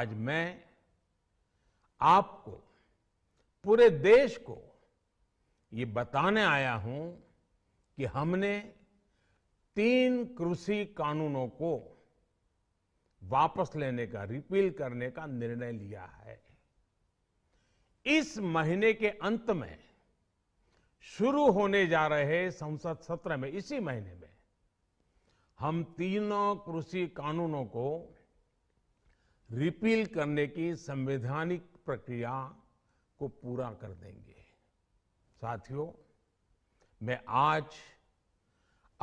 आज मैं आपको पूरे देश को ये बताने आया हूं कि हमने तीन कृषि कानूनों को वापस लेने का रिपील करने का निर्णय लिया है इस महीने के अंत में शुरू होने जा रहे संसद सत्र में इसी महीने में हम तीनों कृषि कानूनों को रिपील करने की संवैधानिक प्रक्रिया को पूरा कर देंगे साथियों मैं आज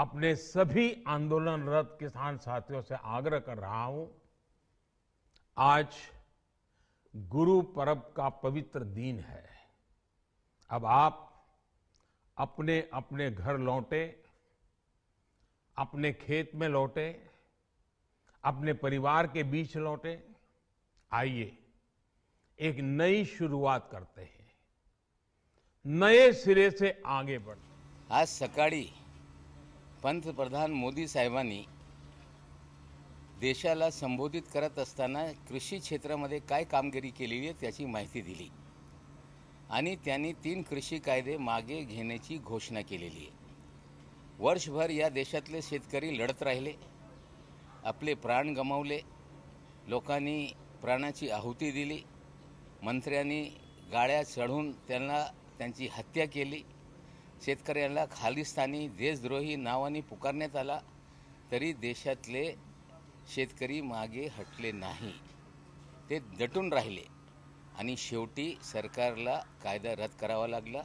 अपने सभी आंदोलनरत किसान साथियों से आग्रह कर रहा हूं आज गुरु पर्व का पवित्र दिन है अब आप अपने अपने घर लौटे अपने खेत में लौटे अपने परिवार के बीच लौटे आइए एक नई शुरुआत करते हैं नए सिरे से आगे बढ़ते आज सका पंतप्रधान मोदी साहेबांनी देशाला संबोधित करत असताना कृषी क्षेत्रामध्ये काय कामगिरी केलेली आहे त्याची माहिती त्यांनी तीन कृषि कायदे मागे की घोषणा केलेली आहे वर्षभर या देशातले शेतकरी लढत राहिले आपले प्राण गमावले लोकांनी प्राणाची आहुती दिली मंत्र्यांनी गाड्या चढून त्यांना त्यांची हत्या केली शेतकऱ्यांना खालिस्तानी देशद्रोही नावाने पुकारण्यात आला तरी देशातले शेतकरी मागे हटले नाही ते दटून राहिले आणि शेवटी सरकारला कायदा रद्द करावा लागला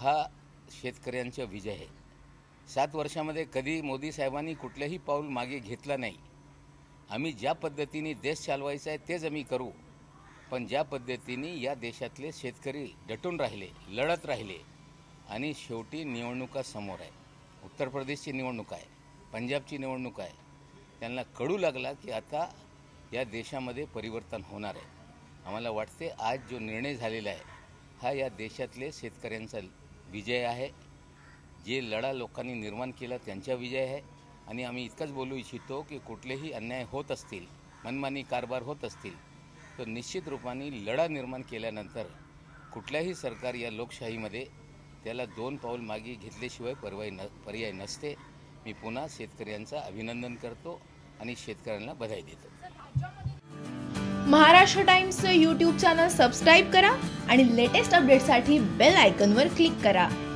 हा शेतकऱ्यांचा विजय आहे सात वर्षामध्ये कधी मोदी साहेबांनी कुठलंही पाऊल मागे घेतला नाही आम्ही ज्या पद्धतीने देश चालवायचा आहे तेच आम्ही करू पण ज्या पद्धतीने या देशातले शेतकरी डटून राहिले लढत राहिले आणि शेवटी निवडणुका समोर आहे उत्तर प्रदेशची निवडणूक आहे पंजाबची निवडणूक आहे त्यांना कळू लागला की आता या देशामध्ये परिवर्तन होणार आहे आम्हाला वाटते आज जो निर्णय झालेला आहे हा या देशातले शेतकऱ्यांचा विजय आहे जे लढा लोकांनी निर्माण केला त्यांचा विजय आहे आणि आम्ही इतकंच बोलू इच्छितो की कुठलेही अन्याय होत असतील मनमानी कारभार होत असतील तर निश्चित रूपाने लढा निर्माण केल्यानंतर कुठल्याही सरकार या लोकशाहीमध्ये त्याला दोन पाऊल मागे घेतल्याशिवाय परवाई न पर्याय नसते मी पुन्हा शेतकऱ्यांचं अभिनंदन करतो आणि शेतकऱ्यांना बधाई देतो Maharashtra Times YouTube channel subscribe करा आणि लेटेस्ट अपडेटसाठी बेल आयकनवर क्लिक करा